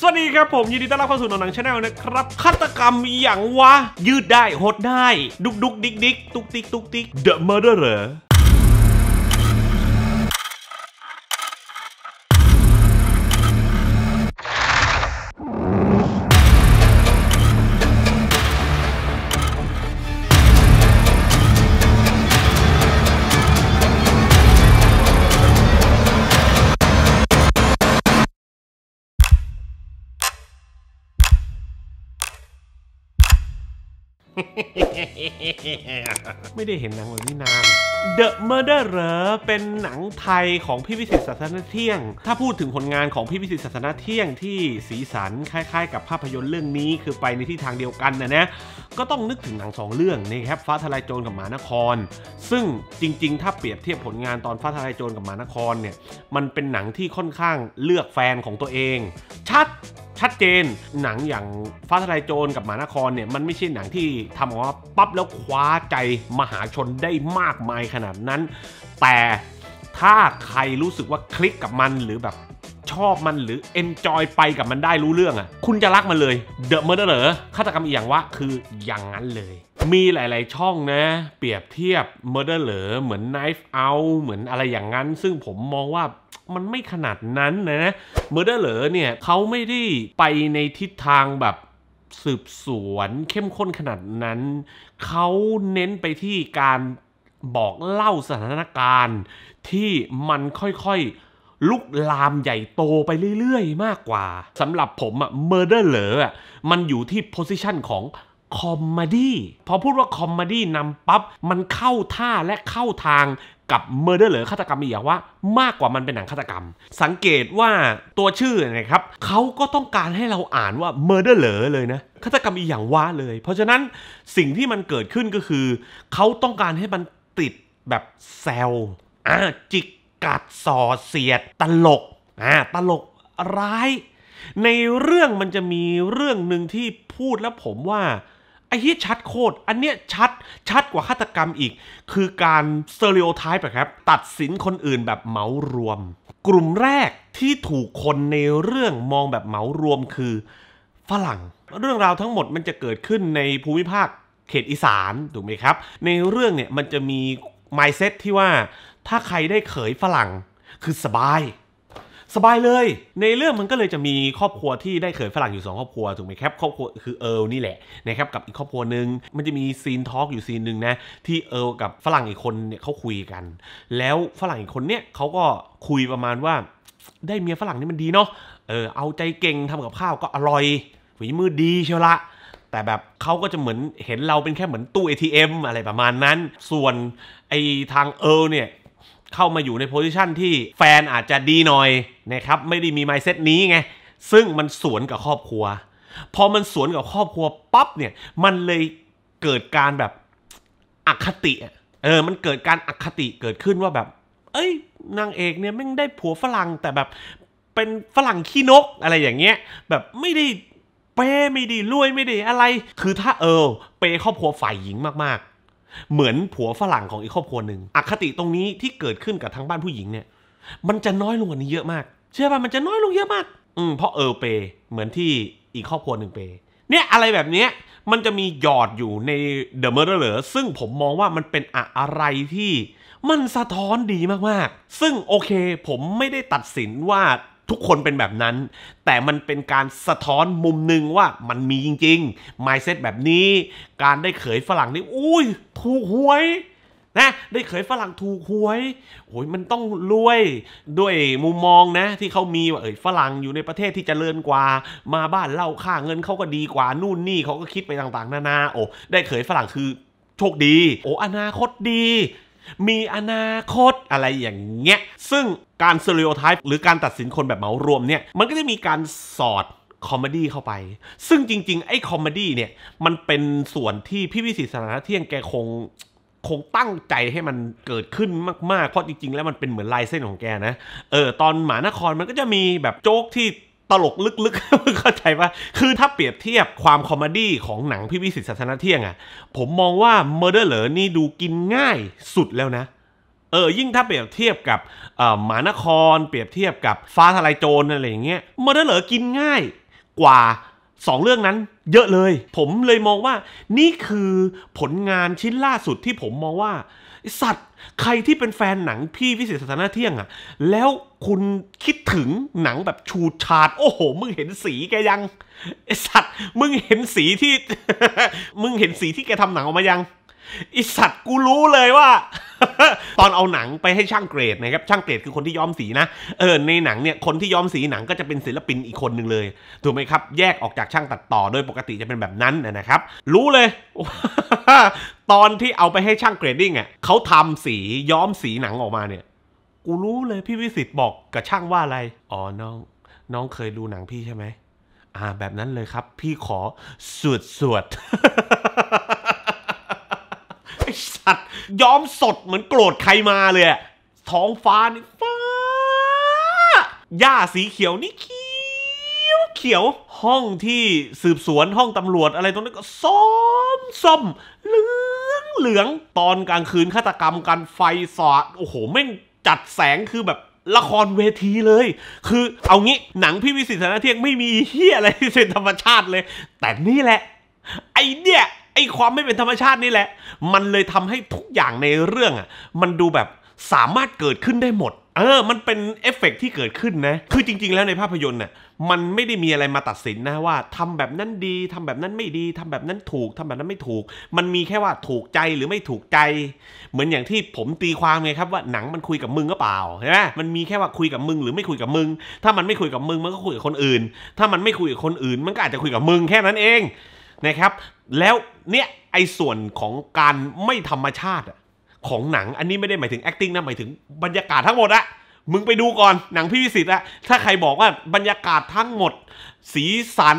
สวัสดีครับ ผม ยินดี ต้อนรับเข้าสู่หนังชาแนลนะครับฆาตกรรมอย่างวะยืดได้หดได้ ดุกดุกดิกดิกตุกติกตุกติก The Murderer ไม่ได้เห็นหนังแบบนี้นาน The Murderer เป็นหนังไทยของพี่วิสิ์ศาสนาเที่ยง ถ้าพูดถึงผลงานของพี่วิสิ์ศาสนาเที่ยงที่สีสันคล้าย ๆ กับภาพยนตร์เรื่องนี้ คือไปในที่ทางเดียวกันนะนะ ก็ต้องนึกถึงหนังสองเรื่องนี่ครับฟ้าทลายโจรกับหมานคร ซึ่งจริงๆ ถ้าเปรียบเทียบผลงานตอนฟ้าทลายโจรกับหมานครเนี่ย มันเป็นหนังที่ค่อนข้างเลือกแฟนของตัวเอง ชัดชัดเจน หนังอย่างฟ้าทลายโจรกับหมานครเนี่ยมันไม่ใช่หนังที่ทำออกมาปั๊บแล้วคว้าใจมหาชนได้มากมายขนาดนั้น แต่ถ้าใครรู้สึกว่าคลิกกับมันหรือแบบชอบมันหรือเอนจอยไปกับมันได้รู้เรื่องอ่ะคุณจะรักมันเลยเดอะเมอร์เดอร์ฆาตกรรมอีกอย่างวะคืออย่างนั้นเลย มีหลายๆช่องนะ เปรียบเทียบเมอร์เดอร์เหมือน Knife Out เหมือนอะไรอย่างนั้น ซึ่งผมมองว่ามันไม่ขนาดนั้นนะนะเมอร์เดอร์เนี่ยเขาไม่ได้ไปในทิศทางแบบสืบสวนเข้มข้นขนาดนั้น เขาเน้นไปที่การบอกเล่าสถานการณ์ที่มันค่อยๆลุกลามใหญ่โตไปเรื่อยๆมากกว่าสำหรับผมอะเมอร์เดอร์เหลอมันอยู่ที่โพสิชันของคอมเมดี้พอพูดว่าคอมเมดี้นำปับ๊บ มันเข้าท่าและเข้าทางกับเมอร์เดอร์หรือฆาตกรรมอีกยงว่ามากกว่ามันเป็นหนังฆาตกรรม สังเกตว่าตัวชื่อนะครับเขาก็ต้องการให้เราอ่านว่าเมอร์เดอร์เหลอเลยนะฆาตกรรมอีกอย่างว่าเลย เพราะฉะนั้นสิ่งที่มันเกิดขึ้นก็คือ เขาต้องการให้มันติดแบบแซวอ่าจิกกัดส่อเสียด ตลกอ่าตลกร้าย ในเรื่องมันจะมีเรื่องหนึ่งที่พูดแล้วผมว่าไอ้เฮียชัดโคตร อันเนี้ยชัดชัดกว่าฆาตกรรมอีก คือการสเตอริโอไทป์ครับ ตัดสินคนอื่นแบบเหมารวม กลุ่มแรกที่ถูกคนในเรื่องมองแบบเหมารวมคือฝรั่ง เรื่องราวทั้งหมดมันจะเกิดขึ้นในภูมิภาคเขตอีสาน ถูกไหมครับ ในเรื่องเนี่ยมันจะมีไมเซ็ตที่ว่าถ้าใครได้เขยฝรั่งคือสบายสบายเลย ในเรื่องมันก็เลยจะมีครอบครัวที่ได้เขยฝรั่งอยู่2ครอบครัวถูกไหมครับครอบครัวคือเอิร์ลนี่แหละนะครับกับอีกครอบครัวหนึ่งมันจะมีซีนทอล์กอยู่ซีนหนึ่งนะที่เอิร์ลกับฝรั่งอีกคนเนี่ยเขาคุยกัน แล้วฝรั่งอีกคนเนี่ยเขาก็คุยประมาณว่า ได้เมียฝรั่งนี่มันดีเนาะเออเอาใจเก่งทำกับข้าวก็อร่อยฝีมือดีเชียวละ แต่แบบเขาก็จะเหมือนเห็นเราเป็นแค่เหมือนตู้ ATM อะไรประมาณนั้น ส่วนไอทางเอิร์ลเนี่ยเข้ามาอยู่ในโพสิชันที่แฟนอาจจะดีหน่อยนะครับไม่ได้มีไมเซ็ตนี้ไง ซึ่งมันสวนกับครอบครัว พอมันสวนกับครอบครัวปั๊บเนี่ย มันเลยเกิดการแบบอคติเออ มันเกิดการอคติเกิดขึ้นว่าแบบ เอ้ยนางเอกเนี่ยไม่ได้ผัวฝรั่งแต่แบบเป็นฝรั่งขี้นกอะไรอย่างเงี้ยแบบไม่ได้เป้ไม่ดีรวยไม่ดีอะไร คือถ้าเออเปครอบครัวฝ่ายหญิงมากๆเหมือนผัวฝรั่งของอีกครอบครัวหนึ่งอคติตรงนี้ที่เกิดขึ้นกับทั้งบ้านผู้หญิงเนี่ย มันจะน้อยลงกว่านี้ เยอะมาก เชื่อป่ะมันจะน้อยลงเยอะมาก อืม เพราะเออเป เหมือนที่อีกครอบครัวหนึ่งเป เนี่ยอะไรแบบเนี้ย มันจะมีหยอดอยู่ในเด t h มอร์เลอร์ซึ่งผมมองว่ามันเป็นอะอะไรที่ มันสะท้อนดีมากๆ ซึ่งโอเคผมไม่ได้ตัดสินว่าทุกคนเป็นแบบนั้น แต่มันเป็นการสะท้อนมุมหนึ่งว่ามันมีจริง ๆ mindset แบบนี้การได้เขยฝรั่งนี่อุ้ยถูกหวย นะ ได้เขยฝรั่งถูกหวยโอ้ยมันต้องรวยด้วยมุมมองนะ ที่เขามีว่าเอ้ยฝรั่งอยู่ในประเทศที่จเจริญกว่า มาบ้านเล่าค่าเงินเขาก็ดีกว่านู่นนี่เขาก็คิดไปต่างๆ นานา โอ้ได้เขยฝรั่งคือโชคดี โอ้อนาคตดีมีอนาคตอะไรอย่างเงี้ย ซึ่งการสเรีโอไทป์หรือการตัดสินคนแบบเหมารวมเนี่ย มันก็จะมีการสอดคอมเมดี้เข้าไป ซึ่งจริงๆ ไอ้คอมเมดี้เนี่ย มันเป็นส่วนที่พี่วิสิ์สารเที่ยงแกคง คงตั้งใจให้มันเกิดขึ้นมาก ๆ เพราะจริงๆ แล้วมันเป็นเหมือนลายเส้นของแกนะ เออตอนหมานครมันก็จะมีแบบโจ๊กที่ตลกลึกๆเข้าใจปะคือถ้าเปรียบเทียบความคอมเมดี้ของหนังพี่วิสิตศาสนาเที่ยงอะ่ะผมมองว่า Murder เหลอนี่ดูกินง่ายสุดแล้วนะ เออยิ่งถ้าเปรียบเทียบกับหมานครเปรียบเทียบกับ ฟ้าทลายโจรอะไรอย่างเงี้ย Murder เหลอกินง่ายกว่าสองเรื่องนั้นเยอะเลย ผมเลยมองว่านี่คือผลงานชิ้นล่าสุดที่ผมมองว่าสัตว์ ใครที่เป็นแฟนหนังพี่วิเศษสถานะเที่ยงอะแล้วคุณคิดถึงหนังแบบชูชาด โอ้โห มึงเห็นสีแกยังไอสัตว์มึงเห็นสีที่ มึงเห็นสีที่แกทำหนังออกมายังไอสัตว์กูรู้เลยว่า ตอนเอาหนังไปให้ช่างเกรดนะครับช่างเกรดคือคนที่ย้อมสีนะ เออในหนังเนี่ย คนที่ย้อมสีหนัง ก็จะเป็นศิลปินอีกคนหนึ่งเลยถูกไหมครับ แยกออกจากช่างตัดต่อ โดยปกติจะเป็นแบบนั้นนะครับ รู้เลยตอนที่เอาไปให้ช่างเกรดดิ้งอ่ะเขาทำสีย้อมสีหนังออกมาเนี่ย กูรู้เลยพี่วิสิตบอกกับช่างว่าอะไรอ๋อน้อง น้องเคยดูหนังพี่ใช่ไหมอ่า แบบนั้นเลยครับ พี่ขอสวดสวดไอสัตว์ยอมสดเหมือนโกรธใครมาเลย ท้องฟ้านี่ ฟ้าหญ้าสีเขียวนี่เขียวเขียวห้องที่สืบสวนห้องตำรวจอะไรตรงนั้นก็ส้มส้มเหลืองเหลืองตอนกลางคืนฆาตกรรมกันไฟสอดโอ้โหแม่งจัดแสงคือแบบละครเวทีเลย คือเอางี้หนังพี่วิสิทธนาเที่ยงไม่มีเฮียอะไรที่เป็นธรรมชาติเลย แต่นี่แหละ ไอเนี่ยไอ้ความไม่เป็นธรรมชาตินี่แหละ มันเลยทำให้ทุกอย่างในเรื่องอ่ะ มันดูแบบสามารถเกิดขึ้นได้หมด เออ มันเป็นเอฟเฟกที่เกิดขึ้นนะ คือจริงๆ แล้วในภาพยนตร์น่ยมันไม่ได้มีอะไรมาตัดสินนะว่า ทำแบบนั้นดี ทำแบบนั้นไม่ดี ทำแบบนั้นถูก ทำแบบนั้นไม่ถูก มันมีแค่ว่าถูกใจหรือไม่ถูกใจ เหมือนอย่างที่ผมตีความไงครับว่าหนังมันคุยกับมึงก็เปล่าใช่ไหมมันมีแค่ว่าคุยกับมึงหรือไม่คุยกับมึง ถ้ามันไม่คุยกับมึงมันก็คุยกับคนอื่น ถ้ามันไม่คุยกับคนอื่นมันก็อาจจะคุยกับมึงแค่นั้นเองนะครับแล้วเนี่ยไอ้ส่วนของการไม่ธรรมชาติของหนังอันนี้ไม่ได้หมายถึง acting นะหมายถึงบรรยากาศทั้งหมดอะมึงไปดูก่อนหนังพี่วิสิตอะถ้าใครบอกว่าบรรยากาศทั้งหมด สีสัน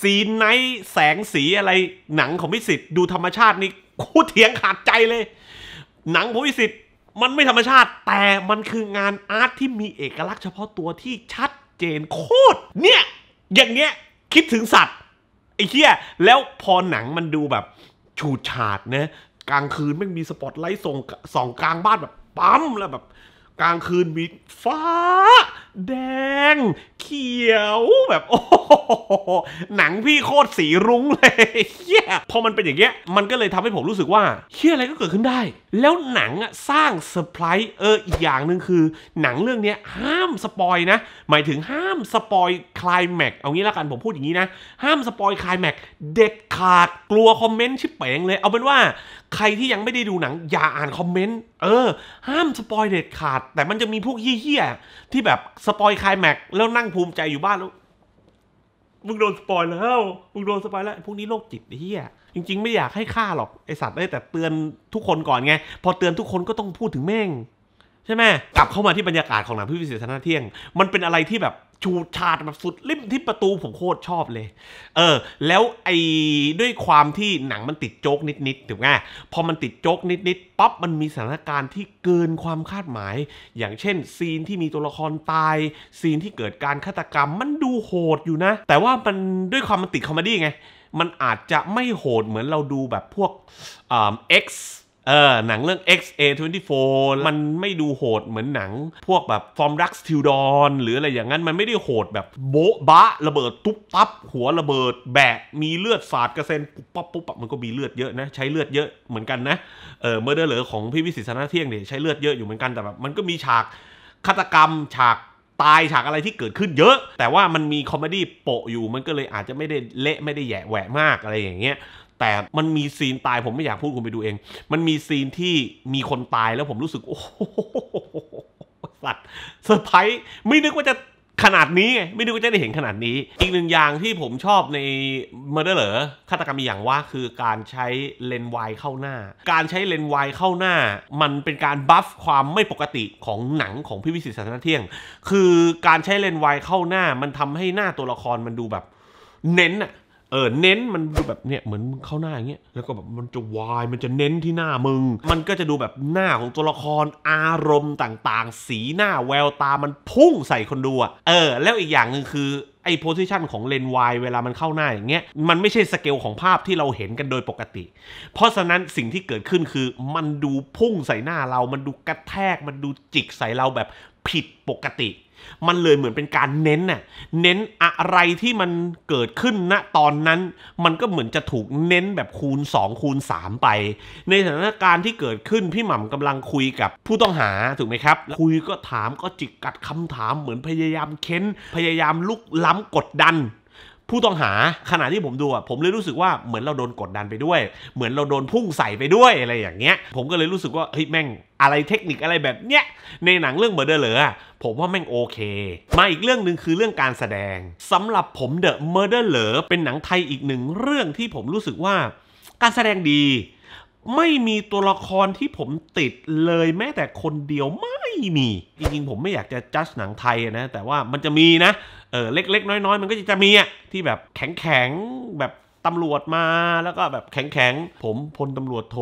ซีนไนท์แสงสีอะไรหนังของพิสิทธ์ดูธรรมชาตินี่คู่เถียงขาดใจเลย หนังของพิสิทธ์มันไม่ธรรมชาติ แต่มันคืองานอาร์ตที่มีเอกลักษณ์เฉพาะตัวที่ชัดเจนโคตรเนี่ยอย่างเงี้ยคิดถึงสัตว์ไอ้เหี้ยแล้วพอหนังมันดูแบบฉูดฉาดนะกลางคืนไม่มีสปอตไลท์ส่งส่องกลางบ้านแบบปั๊มแล้วแบบกลางคืนมีฟ้า แดงเขียวแบบ โอ้โห หนังพี่โคตรสีรุ้งเลยเฮียพอมันเป็นอย่างเงี้ย มันก็เลยทำให้ผมรู้สึกว่าเฮียอะไรก็เกิดขึ้นได้ แล้วหนังอ่ะสร้างเซอร์ไพรส์เอออีกอย่างหนึ่งคือ หนังเรื่องเนี้ยห้ามสปอยนะ หมายถึงห้ามสปอยคลายแม็ก เอางี้ละกันผมพูดอย่างนี้นะ ห้ามสปอยคลายแม็กเด็ดขาดกลัวคอมเมนต์ชิบแปงเลย เอาเป็นว่าใครที่ยังไม่ได้ดูหนังอย่าอ่านคอมเมนต์ เออ ห้ามสปอยเด็ดขาด แต่มันจะมีพวกเฮี้ยๆ ที่แบบสปอยคลายแม็กแล้วนั่งภูมิใจอยู่บ้านแล้วมึงโดนสปอยแล้วมึงโดนสปอยแล้ว พวกนี้โรคจิตเฮี้ยจริงๆ ไม่อยากให้ฆ่าหรอก ไอสัตว์ได้แต่เตือนทุกคนก่อนไง พอเตือนทุกคนก็ต้องพูดถึงแม่ง ใช่ไหมกลับเข้ามาที่บรรยากาศของหนังพิเิศษชนาเที่ยงมันเป็นอะไรที่แบบชูชาดแบบสุดริมที่ประตูผมโคตรชอบเลย เออแล้วไอ้ด้วยความที่หนังมันติดโจ๊กนิดๆถูกไหมพอมันติดโจ๊กนิดๆปั๊บมันมีสถานการณ์ที่เกินความคาดหมาย อย่างเช่นซีนที่มีตัวละครตายซีนที่เกิดการฆาตกรรมมันดูโหดอยู่นะแต่ว่ามันด้วยความมันติดคอมเมดี้ไงมันอาจจะไม่โหดเหมือนเราดูแบบพวกเอ็กซ์เออหนังเรื่อง XA24 มันไม่ดูโหดเหมือนหนัง พวกแบบฟอร์มรักสติลดอนหรืออะไรอย่างนั้นมันไม่ได้โหดแบบโบ๊ะบะ ระเบิด ตุ๊บตับหัวระเบิดแบกมีเลือดสาดกระเซ็นปุ๊บปั๊บปุ๊บปั๊บมันก็มีเลือดเยอะนะ ใช้เลือดเยอะเหมือนกันนะเออเมื่อเดอรหลอของพี่วิสิ์สนาเที่ยงเนี่ยใช้เลือดเยอะอยู่เหมือนกัน แต่แบบ มันก็มีฉากฆาตกรรม ฉากตาย ฉากอะไรที่เกิดขึ้นเยอะ แต่ว่ามันมีคอมเมดี้โปะอยู่ มันก็เลยอาจจะไม่ได้เละไม่ได้แย่แหวะมากอะไรอย่างเงี้ยแต่มันมีซีนตายผมไม่อยากพูดคุณไปดูเอง มันมีซีนที่มีคนตายแล้วผมรู้สึก โอ้โหสัตว์เซอร์ไพรส์ไม่นึกว่าจะขนาดนี้ไงไม่นู้ว่าจะได้เห็นขนาดนี้อีกหนึ่งอย่างที่ผมชอบในมอร์เหรอฆาตกรรมอย่างว่าคือการใช้เลนส์วายเข้าหน้า การใช้เลนส์วายเข้าหน้า มันเป็นการบัฟความไม่ปกติของหนังของพี่วิสิตศาสนาเที่ยง คือการใช้เลนส์วายเข้าหน้ามันทำให้หน้าตัวละครมันดูแบบ เน้นอะเออเน้นมันดูแบบเนี่ยเหมือนเข้าหน้าอย่างเงี้ยแล้วก็แบบมันจะวาย มันจะเน้นที่หน้ามึง มันก็จะดูแบบหน้าของตัวละครอารมณ์ต่างๆ สีหน้าแววตามันพุ่งใส่คนดูอะเออแล้วอีกอย่างหนึ่งคือไอ้โพสิชันของเลนวาย เวลามันเข้าหน้าอย่างเงี้ยมันไม่ใช่สเกลของภาพที่เราเห็นกันโดยปกติ เพราะฉะนั้นสิ่งที่เกิดขึ้นคือ มันดูพุ่งใส่หน้าเรา มันดูกระแทก มันดูจิกใส่เราแบบผิดปกติมันเลยเหมือนเป็นการเน้นน่ะ เน้นอะไรที่มันเกิดขึ้นณตอนนั้น มันก็เหมือนจะถูกเน้นแบบคูณ2คูณ3ไป ในสถานการณ์ที่เกิดขึ้น พี่หม่ำกำลังคุยกับผู้ต้องหาถูกไหมครับ คุยก็ถามก็จิกกัดคำถาม เหมือนพยายามเค้น พยายามลุกล้ำกดดันผู้ต้องหาขณะที่ผมดูอ่ะผมเลยรู้สึกว่าเหมือนเราโดนกดดันไปด้วย เหมือนเราโดนพุ่งใส่ไปด้วยอะไรอย่างเงี้ย ผมก็เลยรู้สึกว่าเฮ้ยแม่งอะไรเทคนิคอะไรแบบเนี้ยในหนังเรื่องเมอร์เดอร์เหรอผมว่าแม่งโอเคมาอีกเรื่องหนึ่งคือเรื่องการแสดงสำหรับผมเดอะเมอร์เดอร์เหรอเป็นหนังไทยอีกหนึ่งเรื่องที่ผมรู้สึกว่า การแสดงดีไม่มีตัวละครที่ผมติดเลยแม้แต่คนเดียวไม่มี จริงๆ ผมไม่อยากจะจัดหนังไทยนะแต่ว่ามันจะมีนะเออเล็กๆ น้อย ๆ มันก็จะมีอ่ะที่แบบแข็ง ๆ แบบตำรวจมา แล้วก็แบบแข็ง ๆ ผมพลตำรวจโท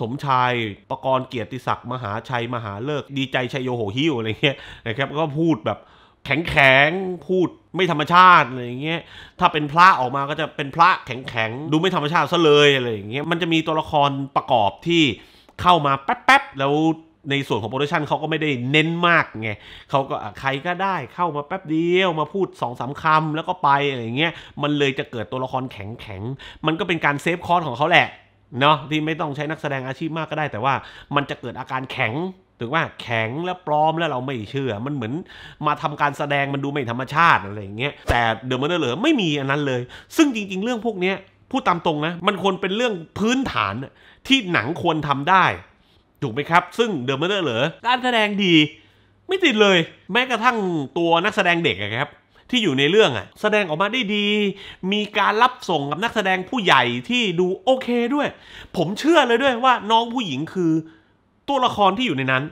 สมชายประกรณ์เกียรติศักดิ์มหาชัยมหาเลิกดีใจชัยโยโหหิวอะไรเงี้ยนะครับก็พูดแบบแข็งแข็งพูดไม่ธรรมชาติอะไรเงี้ยถ้าเป็นพระออกมาก็จะเป็นพระแข็งแข็งดูไม่ธรรมชาติซะเลยอะไรเงี้ยมันจะมีตัวละครประกอบที่เข้ามาแป๊บๆแล้วในส่วนของโปรดักชันเขาก็ไม่ได้เน้นมากไงเขาก็ใครก็ได้เข้ามาแป๊บเดียวมาพูด2อสาคำ แล้วก็ไปอะไรเงี้ยมันเลยจะเกิดตัวละครแข็งแข็งมันก็เป็นการเซฟคอร์สของเขาแหละเนาะที่ไม่ต้องใช้นักแสดงอาชีพมากก็ได้ แต่ว่ามันจะเกิดอาการแข็ง ถึงว่าแข็งและปลอมแล้วเราไม่เชื่อมันเหมือนมาทำการแสดง มันดูไม่ธรรมชาติอะไรอย่างเงี้ยแต่เดอะมันเดอรไม่มีอันนั้นเลย ซึ่งจริง ๆ เรื่องพวกนี้พูดตามตรงนะมันควรเป็นเรื่องพื้นฐานที่หนังควรทำได้ถูกไหมครับซึ่งเดอะมเนอร์เหรอการแสดงดี ไม่ติดเลย แม้กระทั่งตัวนักแสดงเด็กครับที่อยู่ในเรื่องอะแสดงออกมาได้ดี มีการรับส่งกับนักแสดงผู้ใหญ่ที่ดูโอเคด้วย ผมเชื่อเลยด้วยว่าน้องผู้หญิงคือตัวละครที่อยู่ในนั้น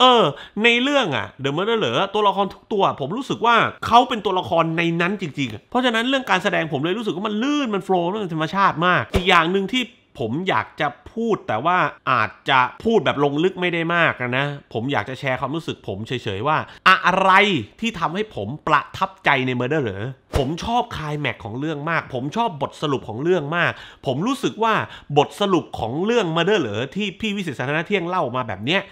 เออ ในเรื่องอะเดอะมเนอร์เหรอตัวละครทุกตัว ผมรู้สึกว่าเขาเป็นตัวละครในนั้นจริงๆ เพราะฉะนั้นเรื่องการแสดงผมเลยรู้สึกว่ามันลื่นมันโฟล์มันธรรมชาติมาก อีกอย่างหนึ่งที่ผมอยากจะพูดแต่ว่าอาจจะพูดแบบลงลึกไม่ได้มากนะผมอยากจะแชร์ความรู้สึกผมเฉยๆว่า อะไรที่ทำให้ผมประทับใจในเมอร์เดอร์เหรอผมชอบคลายแม็กของเรื่องมาก ผมชอบบทสรุปของเรื่องมาก ผมรู้สึกว่าบทสรุปของเรื่องเมอร์เดอร์เหรอที่พี่วิสิตสถานเที่ยงเล่ามาแบบเนี้ย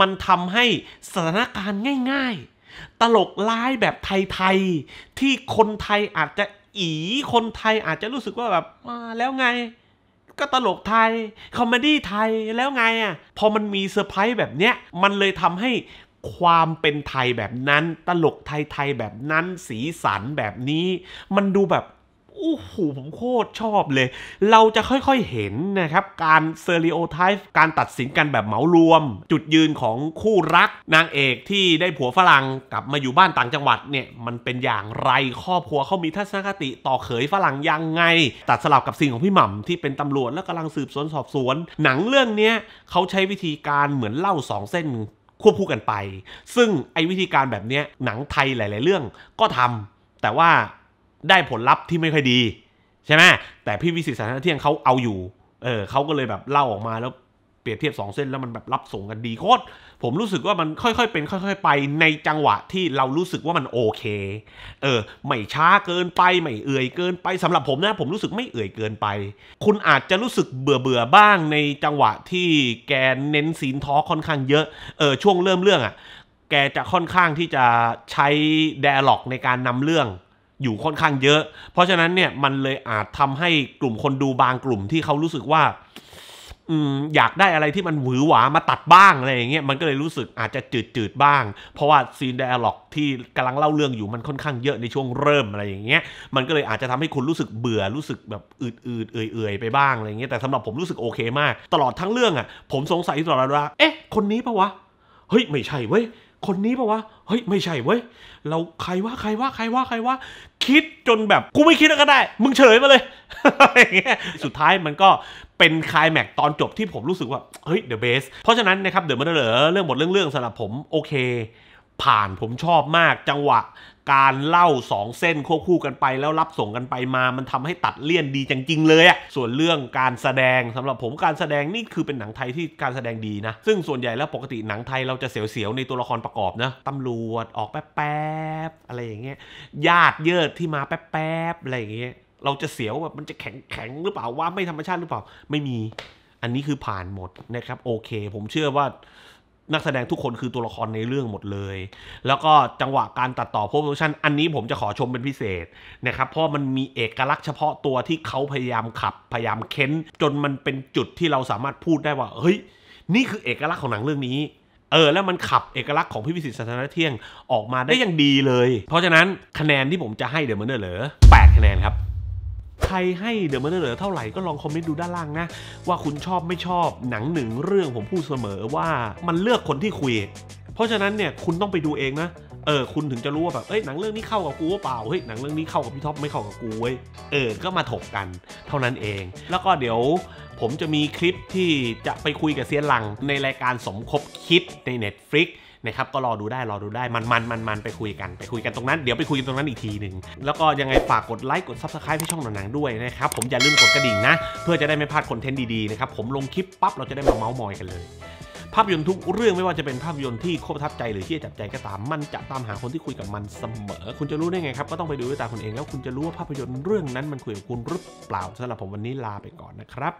มันทำให้สถานการณ์ง่ายๆ ตลกร้ายแบบไทยๆที่คนไทยอาจจะอีคนไทยอาจจะรู้สึกว่าแบบมาแล้วไงก็ตลกไทย คอมเมดี้ไทยแล้วไงอะ่ะ พอมันมีเซอร์ไพรส์แบบเนี้ย มันเลยทำให้ความเป็นไทยแบบนั้น ตลกไทยไทยแบบนั้น สีสันแบบนี้ มันดูแบบโอ้โหผมโคตรชอบเลย เราจะค่อยๆเห็นนะครับการเซอริโอไทป์การตัดสินกันแบบเหมารวม จุดยืนของคู่รัก นางเอกที่ได้ผัวฝรั่งกลับมาอยู่บ้านต่างจังหวัดเนี่ย มันเป็นอย่างไรครอบครัวเขามีทัศนคติ ต่อเขยฝรั่งยังไง ตัดสลับกับสิ่งของพี่หม่ำที่เป็นตำรวจและกำลังสืบสวน สอบสวน หนังเรื่องนี้เขาใช้วิธีการเหมือนเล่าสองเส้น ควบคู่กันไป ซึ่งไอ้วิธีการแบบนี้หนังไทยหลายๆเรื่อง ก็ทำแต่ว่าได้ผลลัพธ์ที่ไม่ค่อยดี ใช่ไหมแต่พี่วิสิตสารเที่ยงเขาเอาอยู่ เออเขาก็เลยแบบเล่าออกมาแล้วเปรียบเทียบสองเส้น แล้วมันแบบรับส่งกันดีโคตรผมรู้สึกว่ามันค่อย ๆ เป็นค่อยๆ ไปในจังหวะที่เรารู้สึกว่ามันโอเคเออไม่ช้าเกินไปไม่เอื่อยเกินไปสำหรับผมนะ ผมรู้สึกไม่เอื่อยเกินไป คุณอาจจะรู้สึกเบื่อเบื่อบ้างในจังหวะที่แกเน้นซีนท้อค่อนข้างเยอะเออช่วงเริ่มเรื่องอะ่ะแกจะค่อนข้างที่จะใช้แดรล็อกในการนำเรื่องอยู่ค่อนข้างเยอะ เพราะฉะนั้นเนี่ยมันเลยอาจทำให้กลุ่มคนดูบางกลุ่มที่เขารู้สึกว่าออยากได้อะไรที่มันหวือหวามาตัดบ้าง อะไรอย่างเงี้ยมันก็เลยรู้สึกอาจจะจืดๆบ้าง เพราะว่าซีนไดอะล็อก ที่กำลังเล่าเรื่องอยู่มันค่อนข้างเยอะในช่วงเริ่มอะไรอย่างเงี้ยมันก็เลยอาจจะทำให้คุณรู้สึกเบื่อรู้สึกแบบอืดๆเอื่อยๆไปบ้างอะไรอย่างเงี้ยแต่สำหรับผมรู้สึกโอเค มากตลอดทั้งเรื่องอ่ะผมสงสัยตลอดว่าเอ๊ะคนนี้ปะวะเฮ้ยไม่ใช่เว้ยคนนี้ปะวะเฮ้ยไม่ใช่เว้ยเราใครว่าใครว่าใครว่าใครว่าคิดจนแบบ กูไม่คิดแล้วก็ได้ มึงเฉยมาเลย สุดท้ายมันก็เป็นคลายแม็กตอนจบที่ผมรู้สึกว่าเฮ้ยเดอะเบสเพราะฉะนั้นนะครับเดี๋ยวมันเหอือเรื่องหมดเรื่องเรื่องสำหรับผม โอเค ผ่านผมชอบมากจังหวะการเล่า 2 เส้นควบคู่กันไป แล้วรับส่งกันไปมา มันทำให้ตัดเลี่ยนดีจริงๆเลยอะส่วนเรื่องการแสดงสำหรับผมการแสดงนี่คือเป็นหนังไทยที่การแสดงดีนะ ซึ่งส่วนใหญ่แล้วปกติหนังไทยเราจะเสียวๆในตัวละครประกอบนะตำรวจออกแป๊บๆอะไรอย่างเงี้ย ญาติเยอดที่มาแป๊บๆอะไรอย่างเงี้ย เราจะเสียวแบบมันจะแข็งแข็งหรือเปล่าว่าไม่ธรรมชาติหรือเปล่า ไม่มี อันนี้คือผ่านหมดนะครับโอเคผมเชื่อว่านักแสดงทุกคนคือตัวละครในเรื่องหมดเลย แล้วก็จังหวะการตัดต่อโพสต์โัชันอันนี้ผมจะขอชมเป็นพิเศษนะครับ เพราะมันมีเอกลักษณ์เฉพาะตัวที่เขาพยายามขับพยายามเค้น จนมันเป็นจุดที่เราสามารถพูดได้ว่า เฮ้ย นี่คือเอกลักษณ์ของหนังเรื่องนี้ เออแล้วมันขับเอกลักษณ์ของพี่วิสิทธิ์สันนเที่ยงออกมาได้อย่างดีเลย เพราะฉะนั้นคะแนนที่ผมจะให้เดี๋ยวมันเนอเหรอ8คะแนนครับรให้เดอะมอนเดอร์เท่าไหร่ก็ลองคอมเมนต์ดูด้านล่างนะ ว่าคุณชอบไม่ชอบหนังหนึ่งเรื่องผมพูดเสมอว่ามันเลือกคนที่คุยเพราะฉะนั้นเนี่ย คุณต้องไปดูเองนะเออคุณถึงจะรู้ว่า แบบเอ้ยหนังเรื่องนี้เข้ากับกูว่าเปล่าเฮ้ยหนังเรื่องนี้เข้ากับพี่ท็อปไม่เข้ากับกูเว้ยเออก็มาถกกันเท่านั้นเอง แล้วก็เดี๋ยวผมจะมีคลิปที่จะไปคุยกับเซียนหลังในรายการสมคบคิดใน Netflix นะครับก็รอดูได้รอดูได้มันมันมันมันไปคุยกันไปคุยกันตรงนั้น เดี๋ยวไปคุยกันตรงนั้นอีกทีหนึ่งแล้วก็ยังไงฝากกดไลค์กดซับสไครป์ให้ช่องหนังด้วยนะครับ ผมอย่าลืมกดกระดิ่งนะ เพื่อจะได้ไม่พลาดคอนเทนต์ดีๆนะครับ ผมลงคลิปปั๊บเราจะได้มาเมาส์มอยกันเลย ภาพยนตร์ทุกเรื่องไม่ว่าจะเป็นภาพยนตร์ที่โคตรทับใจหรือที่จับใจก็ตาม มันจะตามหาคนที่คุยกับมันเสมอ คุณจะรู้ได้ไงครับก็ต้องไปดูด้วยตาคุณเองแล้ว คุณจะรู้ว่าภาพยนตร์เรื่องนั้นมันคุยกับคุณหรือเปล่าสำหรับผมวันนี้ลาไปก่อนนะครับ